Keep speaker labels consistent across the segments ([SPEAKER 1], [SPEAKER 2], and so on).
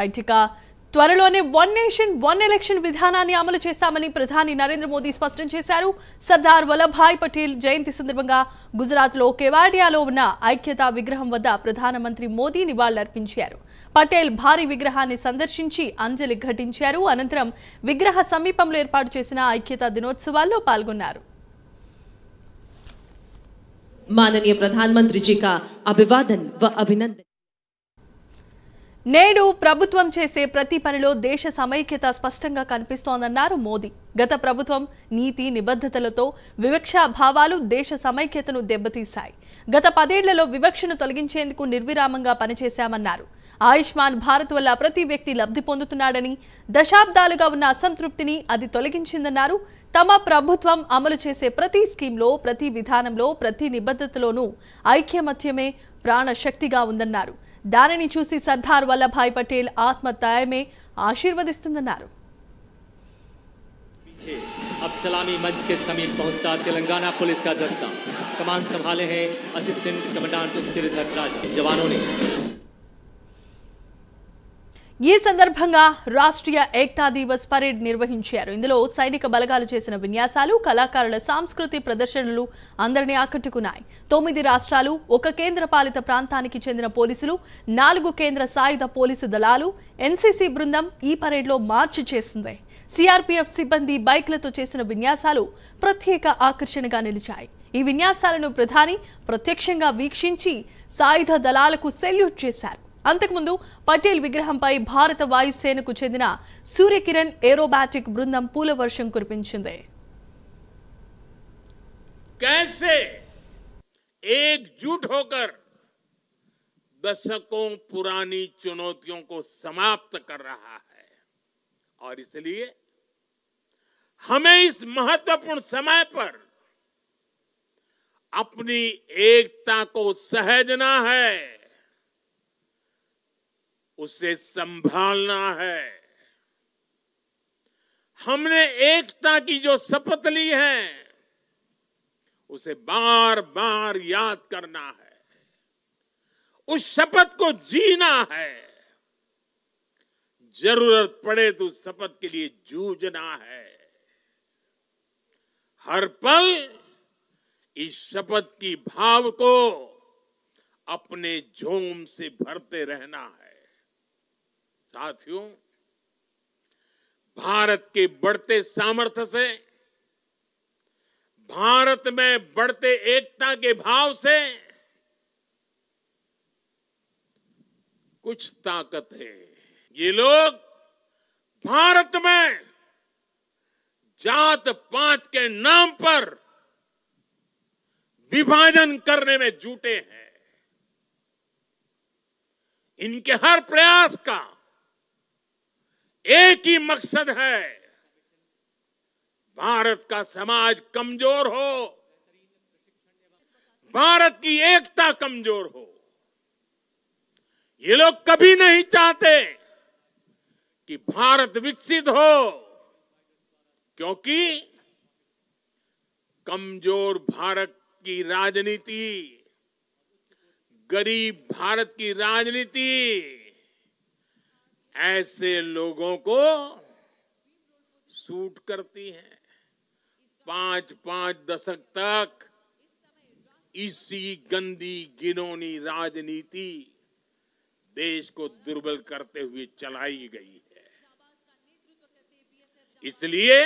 [SPEAKER 1] right ఇక త్వరలోనే one nation one election విధానాన్ని అమలు చేస్తామని ప్రధాని నరేంద్ర మోదీ స్పష్టం చేశారు సర్దార్ వల్లభాయ్ పటేల్ జయంతి సందర్భంగా గుజరాత్లో కెవాడియాలో ఉన్న ఐక్యతా విగ్రహం వద్ద ప్రధానమంత్రి మోదీ నివాళులర్పించారు పటేల్ భారీ విగ్రహాన్ని సందర్శించి అంజలి ఘటించారు అనంతరం విగ్రహ సమీపంలో ఏర్పాటు చేసిన ఐక్యతా దినోత్సవాల్లో పాల్గొన్నారు మాననీయ ప్రధానమంత్రి జీ అభివాదన్ అభినందన్ నేడు ప్రభుత్వం చేసే ప్రతి పనిలో దేశ సమైక్యత స్పష్టంగా కనిపిస్తోందన్నారు మోదీ గత ప్రభుత్వం నీతి నిబద్ధతలతో వివక్ష భావాలు దేశ సమైక్యతను దెబ్బతీశాయి గత పదేళ్లలో వివక్షను తొలగించేందుకు నిర్విరామంగా పనిచేశామన్నారు ఆయుష్మాన్ భారత్ వల్ల ప్రతి వ్యక్తి లబ్ధి పొందుతున్నాడని దశాబ్దాలుగా ఉన్న అసంతృప్తిని అది తొలగించిందన్నారు తమ ప్రభుత్వం అమలు చేసే ప్రతి స్కీంలో ప్రతి విధానంలో ప్రతి నిబద్ధతలోనూ ఐక్యమత్యమే ప్రాణశక్తిగా ఉందన్నారు దానిని చూసి సర్దార్ వల్లభాయ్ పటేల్ ఆత్మ తయమే ఆశీర్వదిస్తుందన్నారు अब सलामी मंच के समीप पहुंचता तेलंगाना पुलिस का दस्ता कमान संभाले हैं असिस्टेंट कमांडेंट श्रीधर राजा जवानों ने ఈ సందర్భంగా రాష్ట్రీయ ఏక్తా దివస్ పరేడ్ నిర్వహించారు ఇందులో సైనిక బలగాలు చేసిన విన్యాసాలు కళాకారుల సాంస్కృతి ప్రదర్శనలు అందరినీ ఆకట్టుకున్నాయి తొమ్మిది రాష్ట్రాలు ఒక కేంద్రపాలిత ప్రాంతానికి చెందిన పోలీసులు నాలుగు కేంద్ర సాయుధ పోలీసు దళాలు ఎన్సీసీ బృందం ఈ పరేడ్లో మార్చి చేసింది సిఆర్పీఎఫ్ సిబ్బంది బైక్లతో చేసిన విన్యాసాలు ప్రత్యేక ఆకర్షణగా నిలిచాయి ఈ విన్యాసాలను ప్రధాని ప్రత్యక్షంగా వీక్షించి సాయుధ దళాలకు సెల్యూట్ చేశారు पटेल पै भारत విగ్రహంపై को चंद्र सूर्य किरण एरोबैटिक बृंदम पूल वर्ष కురిపించింది
[SPEAKER 2] कैसे एकजुट होकर दशकों पुरानी चुनौतियों को समाप्त कर रहा है और इसलिए हमें इस महत्वपूर्ण समय पर अपनी एकता को सहजना है उसे संभालना है हमने एकता की जो शपथ ली है उसे बार बार याद करना है उस शपथ को जीना है जरूरत पड़े तो शपथ के लिए जूझना है हर पल इस शपथ की भाव को अपने झोम से भरते रहना है साथियों भारत के बढ़ते सामर्थ्य से भारत में बढ़ते एकता के भाव से कुछ ताकत है ये लोग भारत में जात पात के नाम पर विभाजन करने में जुटे हैं इनके हर प्रयास का एक ही मकसद है भारत का समाज कमजोर हो भारत की एकता कमजोर हो ये लोग कभी नहीं चाहते कि भारत विकसित हो क्योंकि कमजोर भारत की राजनीति गरीब भारत की राजनीति ऐसे लोगों को सूट करती है पांच पांच दशक तक इसी गंदी गिनोनी राजनीति देश को दुर्बल करते हुए चलाई गई है इसलिए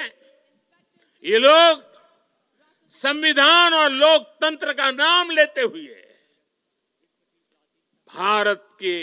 [SPEAKER 2] ये लोग संविधान और लोकतंत्र का नाम लेते हुए भारत के